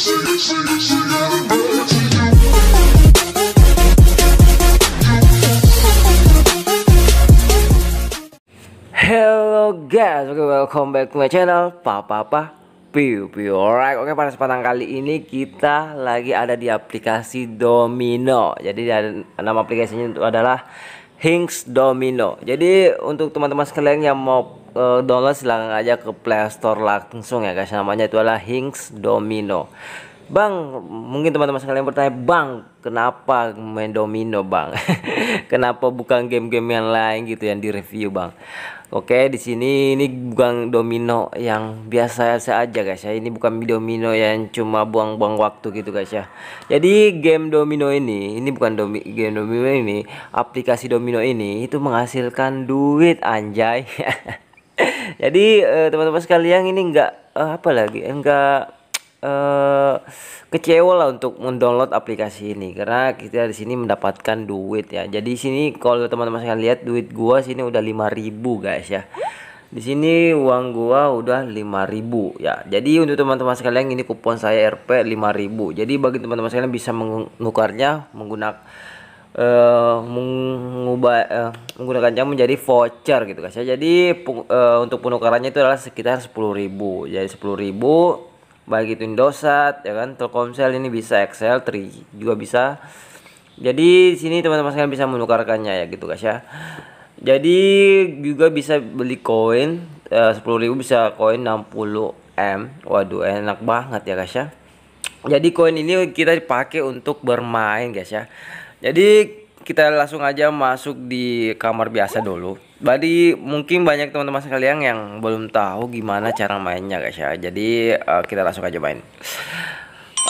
Hello guys, okay, welcome back to my channel Papa Papa Piu Piu Alright, oke okay, pada kesempatan kali ini kita lagi ada di aplikasi Domino Jadi nama aplikasinya itu adalah Hinks Domino Jadi untuk teman-teman sekalian yang mau uh, download silahkan aja ke Play Store langsung ya guys. Namanya itu adalah Hinks Domino. Bang, mungkin teman-teman sekalian bertanya, Bang, kenapa main domino, Bang? kenapa bukan game-game yang lain gitu yang direview, Bang? Oke, di sini ini bukan domino yang biasa saja, guys ya. Ini bukan domino yang cuma buang-buang waktu gitu, guys ya. Jadi game domino ini, ini bukan domi game domino ini, aplikasi domino ini itu menghasilkan duit, anjay. Jadi teman eh, teman-teman sekalian ini nggak uh, apa lagi, ya, nggak eh, kecewa lah untuk mendownload aplikasi ini karena kita di sini mendapatkan duit ya. Jadi sini kalau teman-teman sekalian lihat duit gua sini udah 5000 guys ya. Di sini uang gua udah 5000 ya. Jadi untuk teman-teman sekalian ini kupon saya RP 5000. Jadi bagi teman-teman sekalian bisa menukarnya menggunakan uh, mengubah uh, menggunakan jam menjadi voucher gitu guys ya. Jadi uh, untuk penukarannya itu adalah sekitar 10.000. Jadi 10.000 baik itu Indosat ya kan, Telkomsel ini bisa Excel, Tri juga bisa. Jadi sini teman-teman sekalian bisa menukarkannya ya gitu guys ya. Jadi juga bisa beli koin uh, 10.000 bisa koin 60M. Waduh enak banget ya guys ya. Jadi koin ini kita dipakai untuk bermain guys ya. Jadi kita langsung aja masuk di kamar biasa dulu. Jadi mungkin banyak teman-teman sekalian yang belum tahu gimana cara mainnya guys ya. Jadi uh, kita langsung aja main.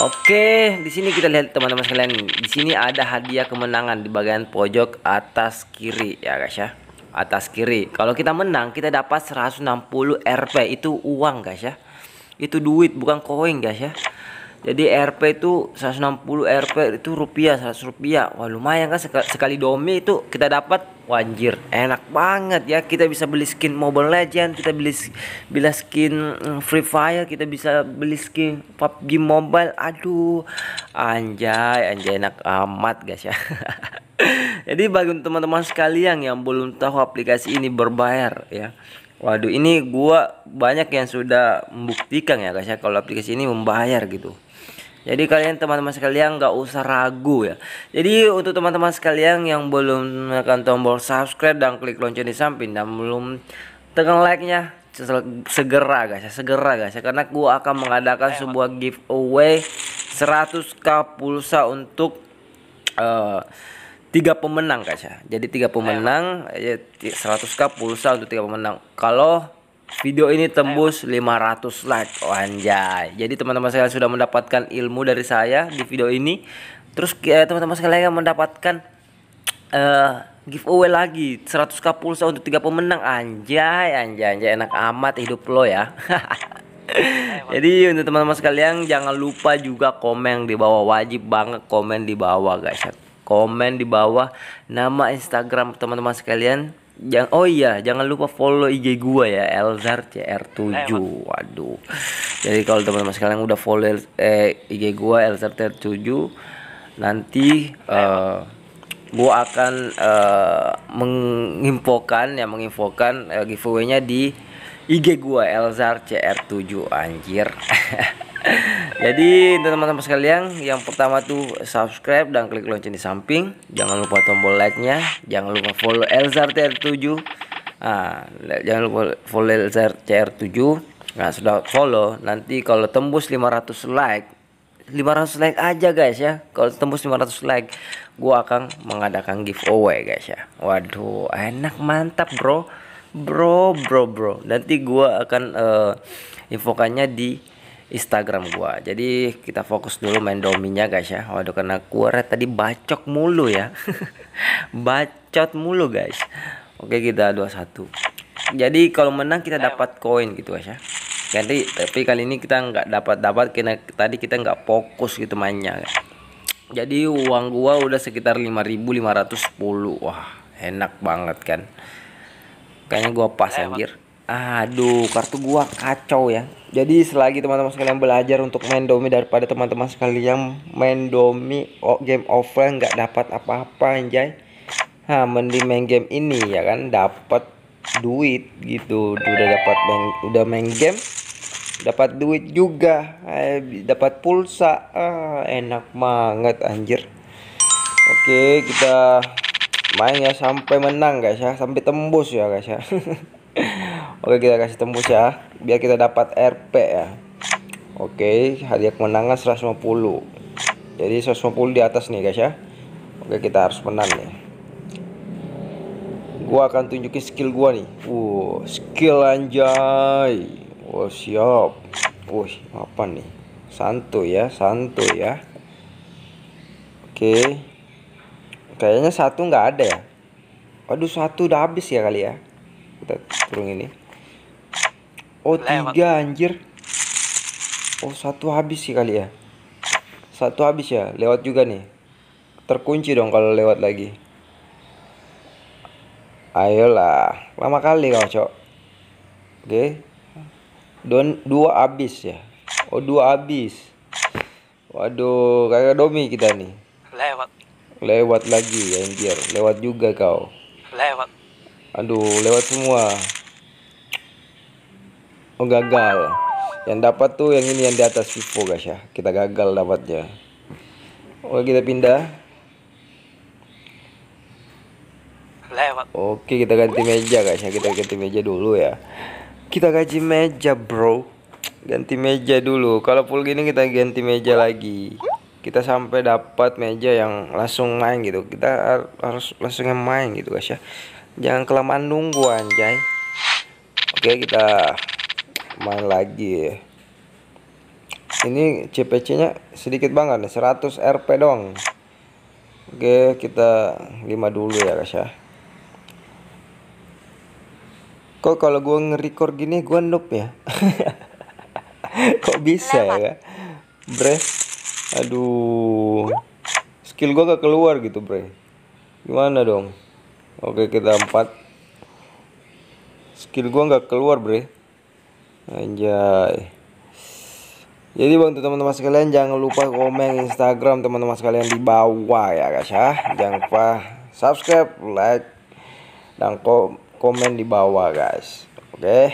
Oke, di sini kita lihat teman-teman sekalian. Di sini ada hadiah kemenangan di bagian pojok atas kiri ya guys ya. Atas kiri. Kalau kita menang kita dapat 160 RP itu uang guys ya. Itu duit bukan koin guys ya jadi RP itu 160 RP itu rupiah 100 rupiah wah lumayan kan sekali, sekali domi itu kita dapat wanjir enak banget ya kita bisa beli skin Mobile Legend kita beli bila skin mm, Free Fire kita bisa beli skin PUBG Mobile aduh anjay anjay enak amat guys ya jadi bagi teman-teman sekalian yang belum tahu aplikasi ini berbayar ya waduh ini gua banyak yang sudah membuktikan ya guys ya kalau aplikasi ini membayar gitu jadi kalian teman-teman sekalian gak usah ragu ya. Jadi untuk teman-teman sekalian yang belum menekan tombol subscribe dan klik lonceng di samping dan belum tekan like-nya segera guys ya segera guys ya karena gue akan mengadakan sebuah giveaway 100k pulsa untuk uh, tiga pemenang guys ya jadi tiga pemenang 100k ya, pulsa untuk tiga pemenang kalau Video ini tembus 500 like. Oh, anjay. Jadi teman-teman saya sudah mendapatkan ilmu dari saya di video ini. Terus ya, teman-teman sekalian yang mendapatkan uh, giveaway lagi 100k pulsa untuk tiga pemenang. Anjay, anjay, anjay enak amat hidup lo ya. Jadi untuk teman-teman sekalian jangan lupa juga komen di bawah wajib banget komen di bawah guys. Komen di bawah nama Instagram teman-teman sekalian Jangan, oh iya, jangan lupa follow IG gua ya Elzar CR7. Ya, eh, waduh. Jadi kalau teman-teman sekalian udah follow eh, IG gua Elzar CR7, nanti uh, gua akan uh, menginfokan ya menginfokan uh, giveaway-nya di IG gua Elzar CR7 anjir. Jadi teman-teman sekalian, yang pertama tuh subscribe dan klik lonceng di samping. Jangan lupa tombol like-nya, jangan lupa follow Elzar CR7. Nah, jangan lupa follow Elzar CR7. Nah, sudah follow, nanti kalau tembus 500 like 500 like aja guys ya kalau tembus 500 like gua akan mengadakan giveaway guys ya waduh enak mantap bro bro bro bro nanti gua akan uh, infokannya di Instagram gua. Jadi kita fokus dulu main dominya guys ya. Waduh karena gua tadi bacok mulu ya. Bacot mulu guys. Oke kita 21. Jadi kalau menang kita dapat koin gitu guys ya. Jadi tapi kali ini kita nggak dapat dapat karena tadi kita nggak fokus gitu mainnya. Guys. Jadi uang gua udah sekitar 5510. Wah, enak banget kan. Kayaknya gua pas anjir. Aduh, kartu gua kacau ya. Jadi selagi teman-teman sekalian belajar untuk main domi daripada teman-teman sekalian main domi game offline nggak dapat apa-apa anjay. Nah, mending main game ini ya kan dapat duit gitu. Udah dapat main udah main game dapat duit juga, eh, dapat pulsa. Ah, enak banget anjir. Oke, kita main ya sampai menang guys ya, sampai tembus ya guys ya. Oke kita kasih tembus ya biar kita dapat RP ya Oke hadiah kemenangan 150 jadi 150 di atas nih guys ya Oke kita harus menang nih Gua akan tunjukin skill gua nih Wow skill anjay Wow siap Wih apa nih Santuy ya santuy ya Oke Kayaknya satu nggak ada ya Waduh satu udah habis ya kali ya Kita turun ini Oh tiga anjir. Oh satu habis sih kali ya. Satu habis ya. Lewat juga nih. Terkunci dong kalau lewat lagi. Ayolah. Lama kali kau cok. Oke. Okay. Don dua habis ya. Oh dua habis. Waduh kakak Domi kita nih. Lewat. Lewat lagi ya anjir. Lewat juga kau. Lewat. Aduh lewat semua oh gagal yang dapat tuh yang ini yang di atas Vivo guys ya kita gagal dapatnya oke kita pindah lewat oke kita ganti meja guys ya kita ganti meja dulu ya kita gaji meja bro ganti meja dulu kalau full gini kita ganti meja lagi kita sampai dapat meja yang langsung main gitu kita harus langsung main gitu guys ya jangan kelamaan nunggu anjay oke kita main lagi ya ini CPC nya sedikit banget nih 100 RP dong Oke kita 5 dulu ya guys ya Kok kalau gue nge-record gini gue noob ya Kok bisa ya Bre Aduh Skill gue gak keluar gitu bre Gimana dong Oke kita 4 Skill gue gak keluar bre Anjay. Jadi bang teman-teman sekalian jangan lupa komen Instagram teman-teman sekalian di bawah ya guys ya. Jangan lupa subscribe, like dan komen di bawah guys. Oke. Okay?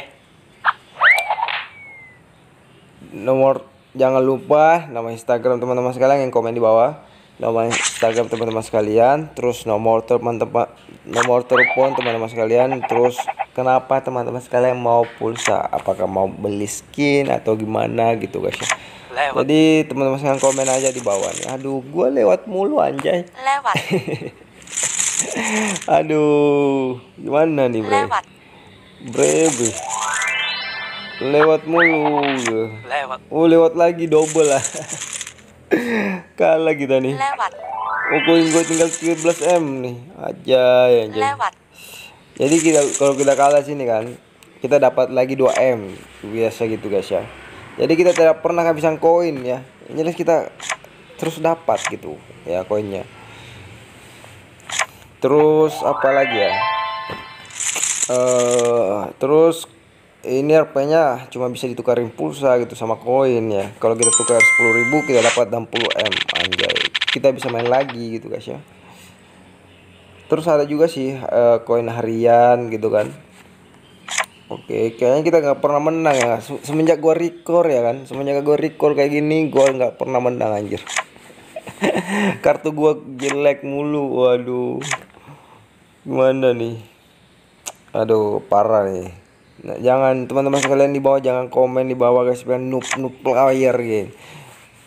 Nomor jangan lupa nama Instagram teman-teman sekalian yang komen di bawah nomor Instagram teman-teman sekalian, terus nomor teman-teman nomor telepon teman-teman sekalian, terus kenapa teman-teman sekalian mau pulsa, apakah mau beli skin atau gimana gitu guys ya. Lewat. Jadi teman-teman sekalian komen aja di bawah nih. Aduh, gua lewat mulu anjay. Lewat. Aduh, gimana nih, Bre? Lewat. Bre, bre. Lewat mulu. Ya. Lewat. Oh, lewat lagi double lah. Kalah kita nih. Lewat. Oh, gue tinggal 11 M nih. Aja ya. Lewat. Jadi kita kalau kita kalah sini kan, kita dapat lagi 2 M biasa gitu guys ya. Jadi kita tidak pernah kehabisan koin ya. ini jelas kita terus dapat gitu ya koinnya. Terus apa lagi ya? Uh, terus ini rp cuma bisa ditukarin pulsa gitu sama koin ya. Kalau kita tukar 10.000 kita dapat 60M anjay. Kita bisa main lagi gitu guys ya. Terus ada juga sih eh, koin uh, harian gitu kan. Oke, kayaknya kita nggak pernah menang ya. Semenjak gua record ya kan, semenjak gua record kayak gini gua nggak pernah menang anjir. Kartu gua jelek mulu. Waduh. Gimana nih? Aduh, parah nih. Nah, jangan teman-teman sekalian di bawah jangan komen di bawah guys bilang noob noob player game gitu.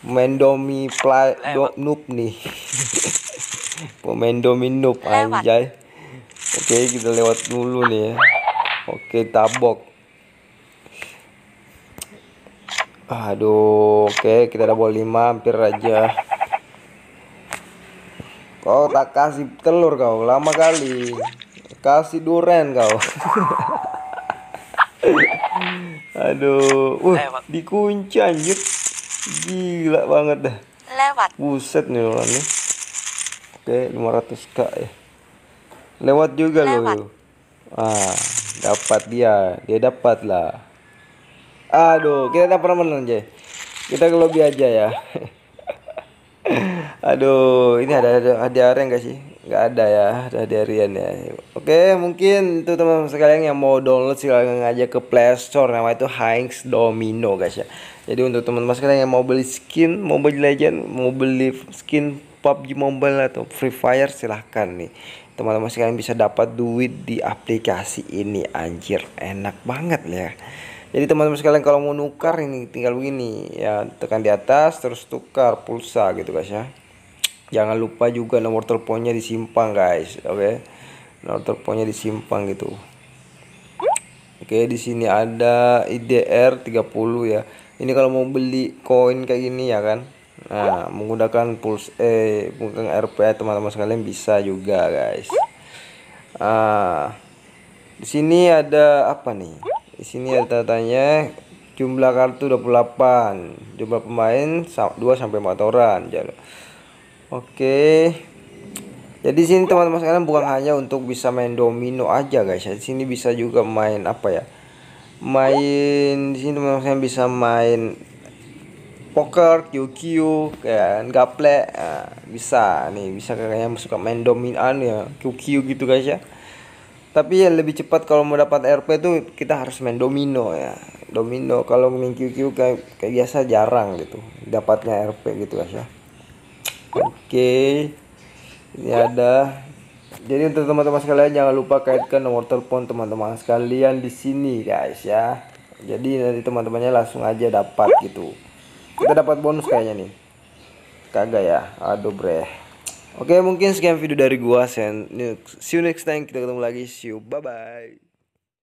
Main domi play eh, do, noob nih. Pemain domi noob eh, anjay. Oke, okay, kita lewat dulu nih ya. Oke, okay, tabok. Aduh, oke okay, kita double 5 hampir aja. Kau tak kasih telur kau lama kali. Kasih duren kau. Aduh, wah, dikunci anjir. Gila banget dah. Lewat. Buset nih orangnya. Oke, 500k ya. Lewat juga lo. loh. Ah, dapat dia. Dia dapat lah. Aduh, kita pernah menang aja. Kita ke lobby aja ya. Aduh, ini ada ada ada area enggak sih? nggak ada ya ada Darian ya oke mungkin itu teman-teman sekalian yang mau download silahkan aja ke Play Store nama itu Hanks Domino guys ya jadi untuk teman-teman sekalian yang mau beli skin Mobile Legend mau beli skin PUBG Mobile atau Free Fire silahkan nih teman-teman sekalian bisa dapat duit di aplikasi ini anjir enak banget ya jadi teman-teman sekalian kalau mau nukar ini tinggal begini ya tekan di atas terus tukar pulsa gitu guys ya jangan lupa juga nomor teleponnya disimpan guys oke okay? Ya? nomor teleponnya disimpan gitu oke okay, di sini ada IDR 30 ya ini kalau mau beli koin kayak gini ya kan Nah, menggunakan pulse eh menggunakan RPA teman-teman sekalian bisa juga, guys. Ah, di sini ada apa nih? Di sini ada tanya jumlah kartu 28, jumlah pemain 2 sampai 4 orang. jadi. Oke. Jadi ya, sini teman-teman sekarang bukan hanya untuk bisa main domino aja guys. Ya, di sini bisa juga main apa ya? Main di sini teman-teman sekalian bisa main poker, QQ, kan gaple nah, bisa nih bisa kayaknya suka main dominan ya QQ gitu guys ya. Tapi yang lebih cepat kalau mau dapat RP itu kita harus main domino ya. Domino kalau main QQ kayak, kayak biasa jarang gitu dapatnya RP gitu guys ya oke ini ada jadi untuk teman-teman sekalian jangan lupa kaitkan nomor telepon teman-teman sekalian di sini guys ya jadi nanti teman-temannya langsung aja dapat gitu kita dapat bonus kayaknya nih kagak ya aduh bre oke mungkin sekian video dari gua see you next time kita ketemu lagi see you bye bye